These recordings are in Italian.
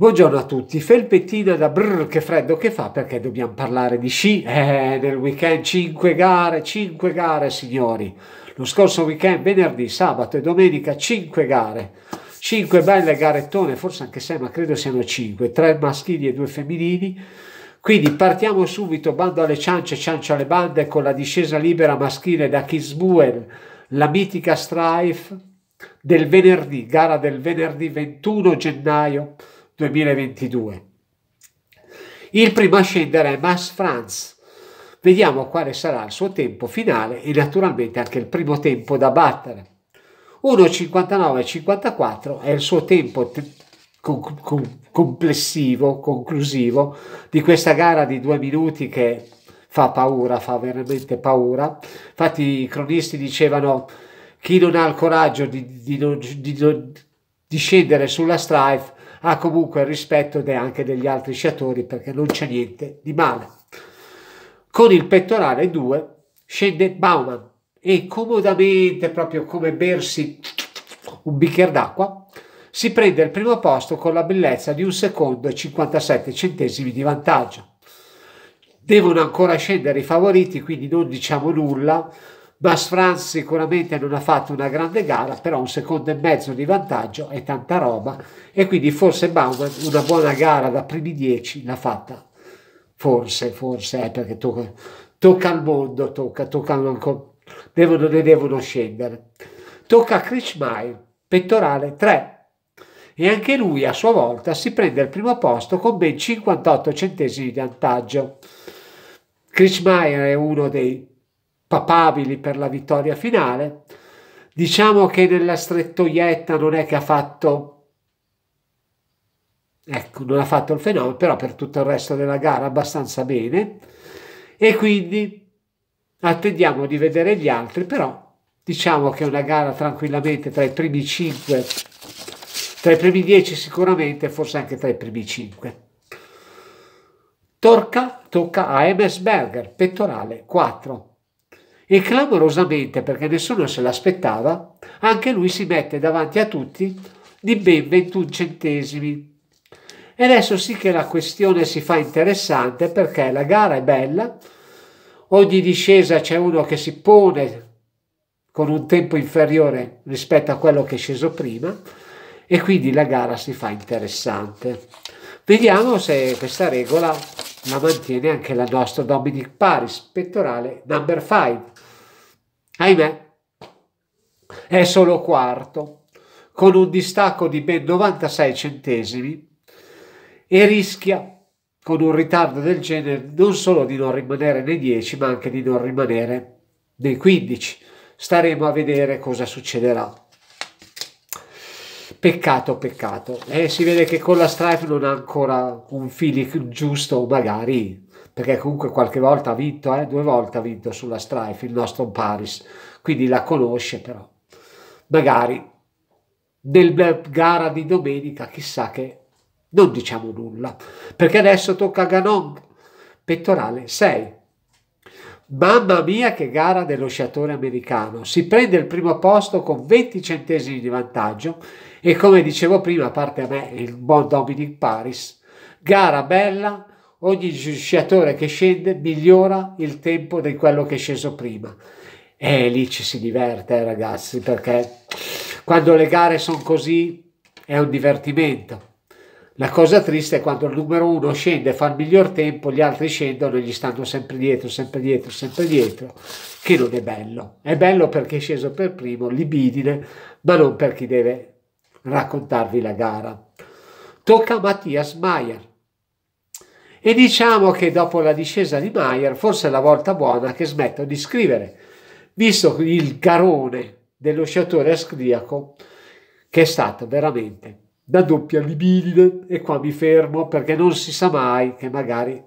Buongiorno a tutti, Felpettina da brrr che freddo che fa perché dobbiamo parlare di sci eh, nel weekend 5 gare, 5 gare signori. Lo scorso weekend, venerdì, sabato e domenica 5 gare. 5 belle garettone, forse anche 6 ma credo siano 5, 3 maschili e 2 femminili. Quindi partiamo subito, bando alle ciance, ciancio alle bande con la discesa libera maschile da Kisbuel, la mitica Strife del venerdì, gara del venerdì 21 gennaio 2022. Il primo a scendere è Max Franz. Vediamo quale sarà il suo tempo finale e naturalmente anche il primo tempo da battere. 1.59.54 è il suo tempo te con con complessivo, conclusivo di questa gara di due minuti che fa paura, fa veramente paura. Infatti i cronisti dicevano chi non ha il coraggio di, di, non, di, di scendere sulla strife ha comunque il rispetto anche degli altri sciatori perché non c'è niente di male. Con il pettorale 2 scende Bauman e comodamente, proprio come bersi un bicchiere d'acqua, si prende il primo posto con la bellezza di un secondo e 57 centesimi di vantaggio. Devono ancora scendere i favoriti, quindi non diciamo nulla, Mas France sicuramente non ha fatto una grande gara, però un secondo e mezzo di vantaggio è tanta roba e quindi forse Bauman una buona gara da primi dieci l'ha fatta. Forse, forse, è eh, perché tocca, tocca al mondo, tocca, tocca non, devono, ne devono scendere. Tocca a Krichmaier, pettorale 3, e anche lui a sua volta si prende al primo posto con ben 58 centesimi di vantaggio. Krichmaier è uno dei papabili per la vittoria finale. Diciamo che nella strettoietta non è che ha fatto ecco, non ha fatto il fenomeno, però per tutto il resto della gara abbastanza bene e quindi attendiamo di vedere gli altri, però diciamo che è una gara tranquillamente tra i primi 5, tra i primi 10 sicuramente, forse anche tra i primi 5. Torca, tocca a Emersberger, pettorale 4 e clamorosamente, perché nessuno se l'aspettava, anche lui si mette davanti a tutti di ben 21 centesimi. E adesso sì che la questione si fa interessante perché la gara è bella, ogni discesa c'è uno che si pone con un tempo inferiore rispetto a quello che è sceso prima e quindi la gara si fa interessante. Vediamo se questa regola ma mantiene anche la nostra Dominic Paris, pettorale number 5. Ahimè, è solo quarto, con un distacco di ben 96 centesimi e rischia con un ritardo del genere non solo di non rimanere nei 10 ma anche di non rimanere nei 15. Staremo a vedere cosa succederà. Peccato, peccato. Eh, si vede che con la Strife non ha ancora un feeling giusto, magari, perché comunque qualche volta ha vinto, eh, due volte ha vinto sulla Strife il nostro Paris, quindi la conosce però. Magari nel gara di domenica chissà che non diciamo nulla, perché adesso tocca a Ganon, pettorale 6. Mamma mia che gara dello sciatore americano, si prende il primo posto con 20 centesimi di vantaggio e come dicevo prima, a parte a me il buon Dominic Paris, gara bella, ogni sciatore che scende migliora il tempo di quello che è sceso prima. E lì ci si diverte eh, ragazzi perché quando le gare sono così è un divertimento. La cosa triste è quando il numero uno scende, e fa il miglior tempo, gli altri scendono e gli stanno sempre dietro, sempre dietro, sempre dietro, che non è bello. È bello perché è sceso per primo, libidine, ma non per chi deve raccontarvi la gara. Tocca a Mattias Maier. E diciamo che dopo la discesa di Maier, forse è la volta buona che smetto di scrivere, visto il garone dello sciatore ascriaco che è stato veramente da doppia libidine e qua mi fermo perché non si sa mai che magari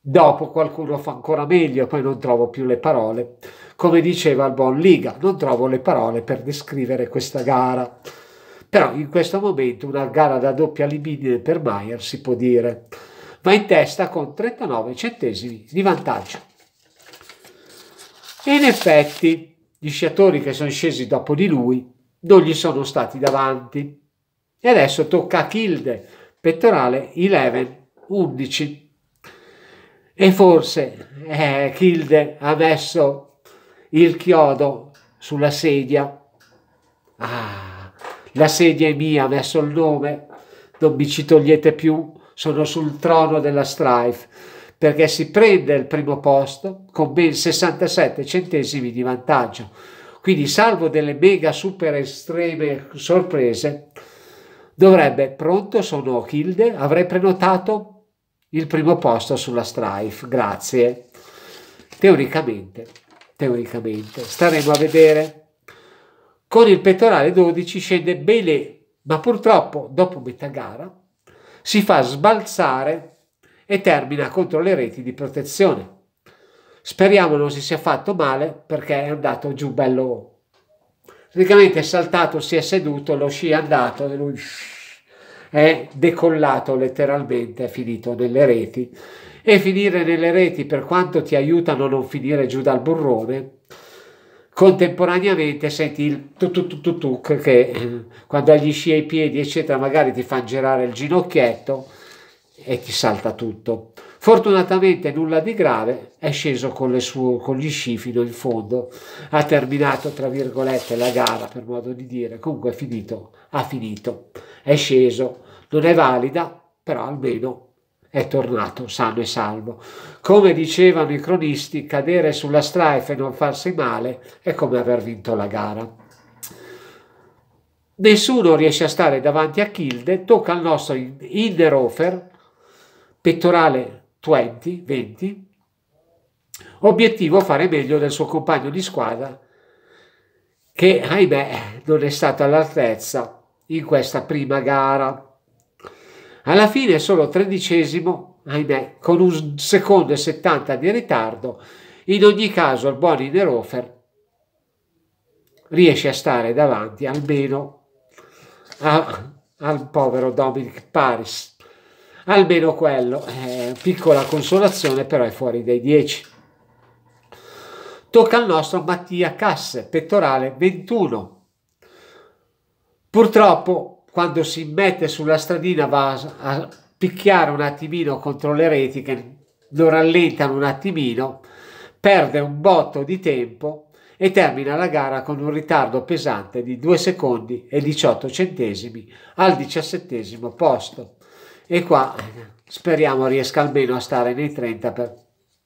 dopo qualcuno fa ancora meglio, poi non trovo più le parole. Come diceva il buon Liga, non trovo le parole per descrivere questa gara. Però in questo momento una gara da doppia libidine per Maier si può dire. Va in testa con 39 centesimi di vantaggio. E in effetti gli sciatori che sono scesi dopo di lui non gli sono stati davanti e adesso tocca a Kilde, pettorale 11, 11. E forse eh, Kilde ha messo il chiodo sulla sedia. Ah, la sedia è mia, ha messo il nome, non mi ci togliete più, sono sul trono della strife, perché si prende il primo posto con ben 67 centesimi di vantaggio. Quindi, salvo delle mega super estreme sorprese, Dovrebbe, pronto, sono Hilde, avrei prenotato il primo posto sulla Strife, grazie. Teoricamente, teoricamente, staremo a vedere. Con il pettorale 12 scende Belé, ma purtroppo dopo metà gara si fa sbalzare e termina contro le reti di protezione. Speriamo non si sia fatto male perché è andato giù bello praticamente è saltato, si è seduto, lo sci è andato e lui è decollato letteralmente, è finito nelle reti. E finire nelle reti, per quanto ti aiutano a non finire giù dal burrone, contemporaneamente senti il tututututuc che eh, quando hai gli sci ai piedi, eccetera, magari ti fa girare il ginocchietto e ti salta tutto. Fortunatamente nulla di grave, è sceso con, le sue, con, gli sci fino in fondo, ha terminato tra virgolette la gara per modo di dire, comunque è finito, ha finito, è sceso, non è valida, però almeno è tornato sano e salvo. Come dicevano i cronisti, cadere sulla strife e non farsi male è come aver vinto la gara. Nessuno riesce a stare davanti a Kilde, tocca al nostro Inderofer, pettorale 20, 20, obiettivo fare meglio del suo compagno di squadra che ahimè non è stato all'altezza in questa prima gara. Alla fine solo tredicesimo, ahimè, con un secondo e 70 di ritardo, in ogni caso il buon Inerofer riesce a stare davanti almeno a, al povero Dominic Paris almeno quello, eh, piccola consolazione, però è fuori dai 10. Tocca al nostro Mattia Casse, pettorale 21. Purtroppo quando si mette sulla stradina va a picchiare un attimino contro le reti che lo rallentano un attimino, perde un botto di tempo e termina la gara con un ritardo pesante di 2 secondi e 18 centesimi al 17 posto. E qua speriamo riesca almeno a stare nei 30 per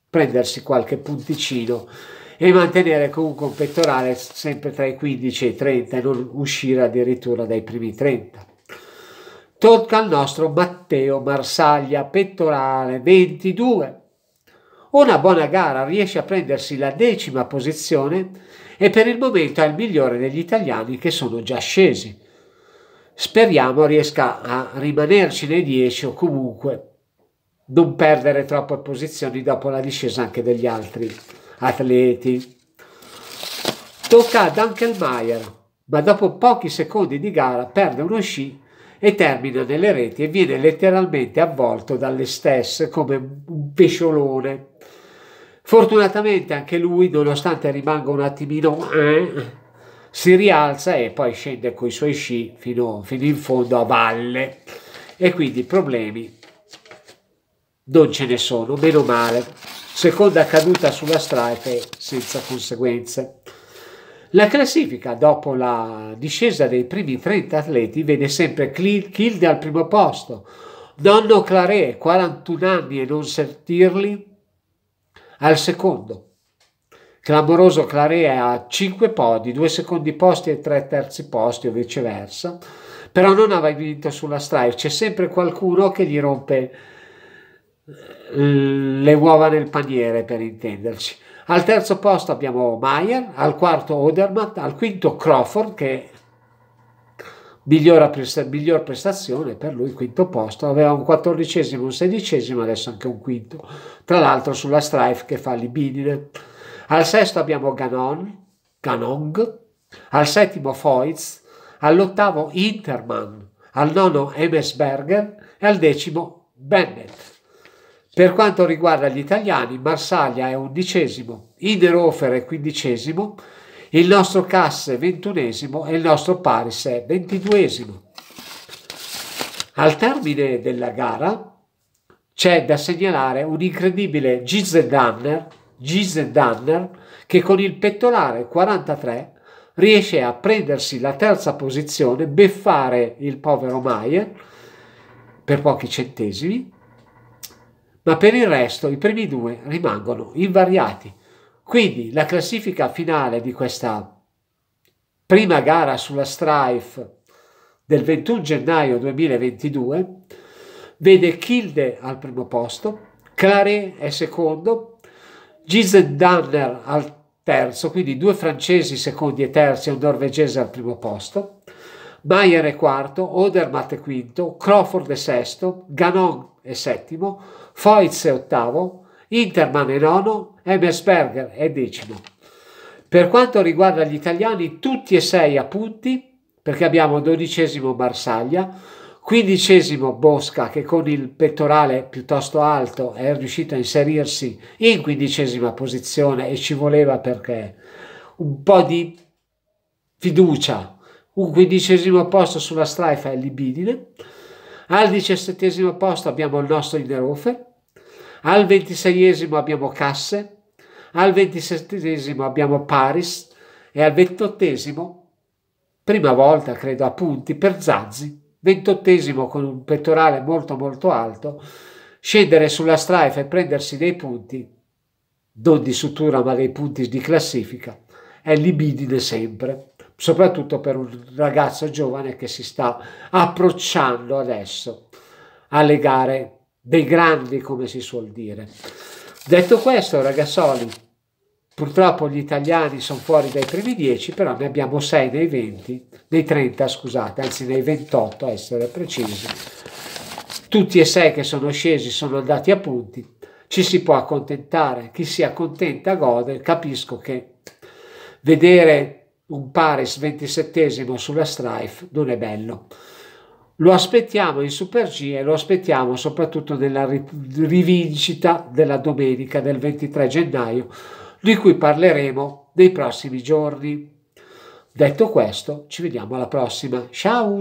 prendersi qualche punticino e mantenere comunque un pettorale sempre tra i 15 e i 30 e non uscire addirittura dai primi 30. Tocca al nostro Matteo Marsaglia, pettorale 22. Una buona gara, riesce a prendersi la decima posizione e per il momento è il migliore degli italiani che sono già scesi. Speriamo riesca a rimanerci nei 10 o comunque non perdere troppe posizioni dopo la discesa anche degli altri atleti. Tocca ad Ankelmaier, ma dopo pochi secondi di gara perde uno sci e termina nelle reti e viene letteralmente avvolto dalle stesse come un pesciolone. Fortunatamente anche lui, nonostante rimanga un attimino eh, si rialza e poi scende con i suoi sci fino, fino in fondo a valle e quindi problemi non ce ne sono, meno male. Seconda caduta sulla strife senza conseguenze. La classifica dopo la discesa dei primi 30 atleti vede sempre Kilde al primo posto, nonno Claré, 41 anni e non sentirli, al secondo, Clamoroso Clarea a 5 podi, 2 secondi posti e 3 terzi posti o viceversa, però non aveva vinto sulla Strive, c'è sempre qualcuno che gli rompe eh, le uova nel paniere per intenderci. Al terzo posto abbiamo Mayer, al quarto Odermatt, al quinto Crawford che migliora presta miglior prestazione per lui, quinto posto, aveva un quattordicesimo, un sedicesimo, adesso anche un quinto, tra l'altro sulla Strife che fa Libidine al sesto abbiamo Ganon, Ganong, al settimo Foiz, all'ottavo Interman, al nono Emesberger e al decimo Bennett. Per quanto riguarda gli italiani, Marsaglia è undicesimo, Iderhofer è quindicesimo, il nostro Casse è ventunesimo e il nostro Paris è ventiduesimo. Al termine della gara c'è da segnalare un incredibile Gisel Danner Gise Danner, che con il pettolare 43 riesce a prendersi la terza posizione, beffare il povero Maier per pochi centesimi, ma per il resto i primi due rimangono invariati. Quindi la classifica finale di questa prima gara sulla Strife del 21 gennaio 2022 vede Kilde al primo posto, Claret è secondo, Giselle Danner al terzo, quindi due francesi secondi e terzi e un norvegese al primo posto, Mayer è quarto, Odermatt è quinto, Crawford è sesto, Ganon è settimo, Foyz è ottavo, Interman è nono, Emersberger è decimo. Per quanto riguarda gli italiani, tutti e sei a punti, perché abbiamo dodicesimo Marsaglia, Quindicesimo Bosca che con il pettorale piuttosto alto è riuscito a inserirsi in quindicesima posizione e ci voleva perché un po' di fiducia. Un quindicesimo posto sulla Strife è libidine. Al diciassettesimo posto abbiamo il nostro Inerofer. Al ventiseiesimo abbiamo Casse. Al ventisettesimo abbiamo Paris. E al ventottesimo, prima volta credo a punti, per Zazzi ventottesimo con un pettorale molto molto alto, scendere sulla strife e prendersi dei punti, non di sutura ma dei punti di classifica, è libidine sempre, soprattutto per un ragazzo giovane che si sta approcciando adesso alle gare dei grandi, come si suol dire. Detto questo, ragazzoli, Purtroppo gli italiani sono fuori dai primi 10, però ne abbiamo 6 nei 20, nei 30 scusate, anzi nei 28 a essere precisi. Tutti e 6 che sono scesi sono andati a punti, ci si può accontentare, chi si accontenta gode, capisco che vedere un Paris 27 sulla Strife non è bello. Lo aspettiamo in Super G e lo aspettiamo soprattutto nella rivincita della domenica del 23 gennaio di cui parleremo nei prossimi giorni. Detto questo, ci vediamo alla prossima. Ciao!